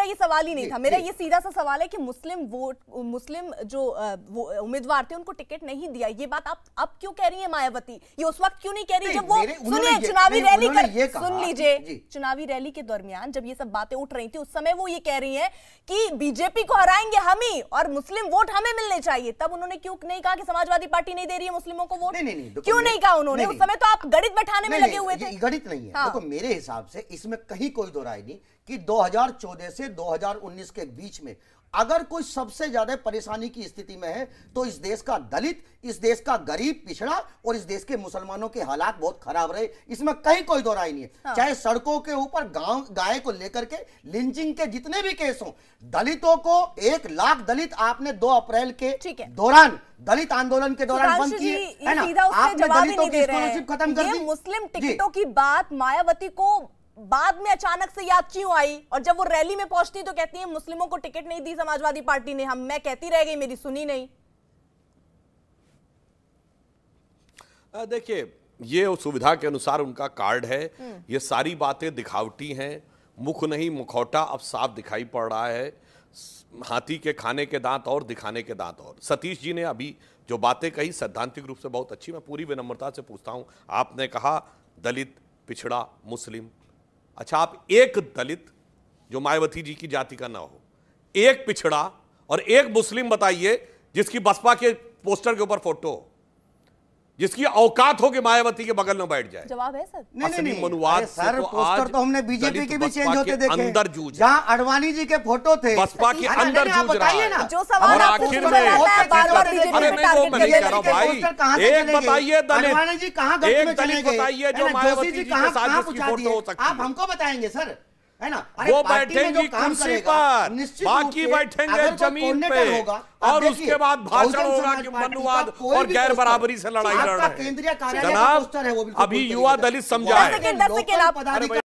मेरा ये सवाल ही नहीं था मेरा ये सीधा सा सवाल है कि मुस्लिम वोट मुस्लिम जो उम्मीदवार थे उनको टिकट नहीं दिया ये बात आप अब क्यों कह रही है मायावती ये उस वक्त क्यों नहीं कह रही जब वो सुनिए चुनावी रैली कर सुन लीजिए चुनावी रैली के दरमियान जब ये सब बातें उठ रही थी उस समय वो ये कह रही है कि बीजेपी को हराएंगे हम ही और मुस्लिम वोट हमें मिलने चाहिए तब उन्होंने क्यों नहीं कहा कि समाजवादी पार्टी नहीं दे रही है मुस्लिमों को वोट क्यों नहीं कहा उन्होंने उस समय तो आप गणित बैठाने में लगे हुए थे गणित नहीं है हाँ। देखो मेरे हिसाब से इसमें कहीं कोई दो नहीं कि 2014 से 2019 के बीच में अगर कोई सबसे ज्यादा परेशानी की स्थिति में है तो इस देश का दलित इस देश का गरीब पिछड़ा और इस देश के मुसलमानों के हालात बहुत खराब रहे इसमें कहीं कोई दो नहीं है हाँ। चाहे सड़कों के ऊपर गांव गाय को लेकर के लिंचिंग के जितने भी केस हों दलितों को एक लाख दलित आपने दो अप्रैल के दौरान दलित आंदोलन के दौरान बंद किए है ना आपने दलितों की स्कॉलरशिप खत्म कर दी मुस्लिम टिकटों की बात मायावती को बाद में अचानक से याद क्यों आई और जब वो रैली में पहुंचती तो कहती है मुस्लिमों को टिकट नहीं दी समाजवादी पार्टी ने हम मैं कहती रह गई मेरी सुनी नहीं देखिए ये सुविधा के अनुसार उनका कार्ड है हम्म। ये सारी बातें दिखावटी हैं मुख नहीं मुखौटा अब साफ दिखाई पड़ रहा है हाथी के खाने के दांत और दिखाने के दांत और सतीश जी ने अभी जो बातें कही सैद्धांतिक रूप से बहुत अच्छी मैं पूरी विनम्रता से पूछता हूँ आपने कहा दलित पिछड़ा मुस्लिम अच्छा आप एक दलित जो मायावती जी की जाति का ना हो एक पिछड़ा और एक मुस्लिम बताइए जिसकी बसपा के पोस्टर के ऊपर फोटो हो जिसकी औकात हो कि मायावती के बगल में बैठ जाए जवाब है सर नहीं नहीं मनुवाद सर तो पोस्टर तो हमने बीजेपी के भी चेंज होते देखे अंदर जूझ जहाँ अडवाणी जी के फोटो थे बसपा के अंदर जूझ रहा है जो सवाल आखिर में अरे नहीं वो तो भाई एक बताइए दलित जी कहाँ एक दलित बताइए जो मायावती जी के साथ फोटो हो सकता है आप हमको बताएंगे सर है ना अरे वो बैठेंगे कुर्सी पर बाकी बैठेंगे जमीन पे और उसके बाद भाषण होगा कि मनुवाद और गैर बराबरी से लड़ाई लड़ रहे हैं जनाब अभी युवा दलित समझाए